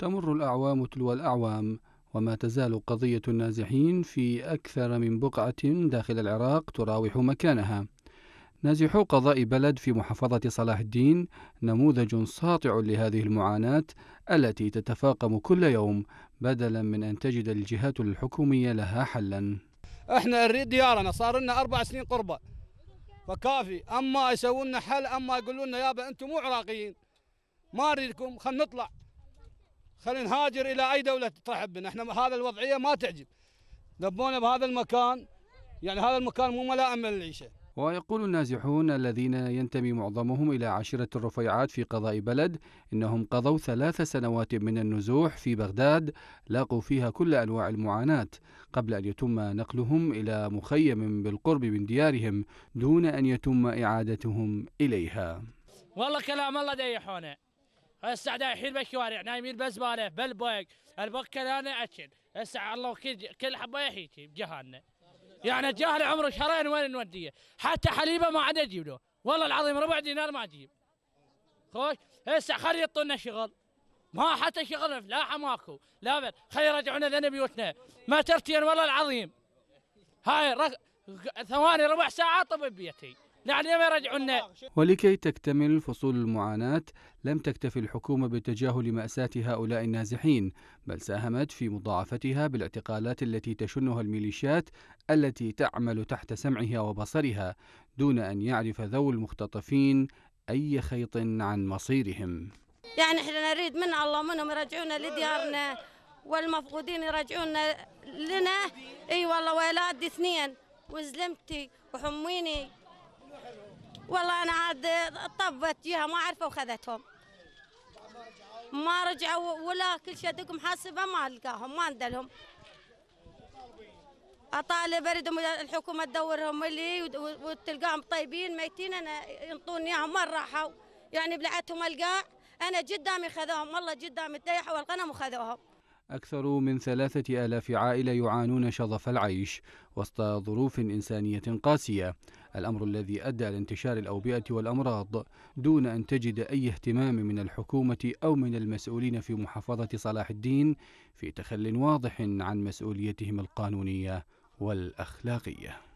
تمر الأعوام تلو الأعوام وما تزال قضية النازحين في أكثر من بقعة داخل العراق تراوح مكانها نازحو قضاء بلد في محافظة صلاح الدين نموذج ساطع لهذه المعاناة التي تتفاقم كل يوم بدلا من أن تجد الجهات الحكومية لها حلا احنا نريد ديارنا صار لنا أربع سنين قربة فكافي أما يسوون لنا حل أما يقولون لنا يابا أنتم مو عراقيين ما نريدكم خلينا نطلع خلينا نهاجر الى اي دوله ترحب بنا احنا هذا الوضعيه ما تعجب دبونا بهذا المكان يعني هذا المكان مو ملائم من العيشه ويقول النازحون الذين ينتمي معظمهم إلى عشيرة الرفيعات في قضاء بلد إنهم قضوا ثلاث سنوات من النزوح في بغداد لاقوا فيها كل أنواع المعاناة قبل أن يتم نقلهم إلى مخيم بالقرب من ديارهم دون أن يتم إعادتهم إليها والله كلام الله ديحونا هسه دا الحين بالشوارع نايمين بزباله بالبق البق انا اكل هسه الله كل كل حبه هيك بجهالنا يعني جاهل عمره شهرين وين نوديه حتى حليبه ما عاد اجيب له والله العظيم ربع دينار ما اجيب خوش هسه خلي يعطونا شغل ما حتى شغل لا ماكو لا بل خلي يرجعونا لنا بيوتنا ما ترتين والله العظيم هاي رك... ثواني ربع ساعه طب بيتي يرجعونا ولكي تكتمل فصول المعاناة لم تكتفي الحكومة بتجاهل مأساة هؤلاء النازحين بل ساهمت في مضاعفتها بالاعتقالات التي تشنها الميليشيات التي تعمل تحت سمعها وبصرها دون أن يعرف ذو المختطفين أي خيط عن مصيرهم يعني احنا نريد من الله منهم يرجعونا لديارنا والمفقودين يرجعونا لنا اي والله ولادي اثنين وزلمتي وحميني والله انا عاد طبت جهه ما عرفوا وخذتهم ما رجعوا ولا كل شيء ادقهم حاسبه ما القاهم ما ندلهم اطالب اريدهم الحكومه تدورهم لي وتلقاهم طيبين ميتين انا ينطوني اياهم وين راحوا يعني بلعتهم القاع انا قدامي خذوهم والله قدامي تيحوا والقنم وخذوهم أكثر من ثلاثة آلاف عائلة يعانون شظف العيش وسط ظروف إنسانية قاسية الأمر الذي أدى لانتشار الأوبئة والأمراض دون أن تجد أي اهتمام من الحكومة أو من المسؤولين في محافظة صلاح الدين في تخل واضح عن مسؤوليتهم القانونية والأخلاقية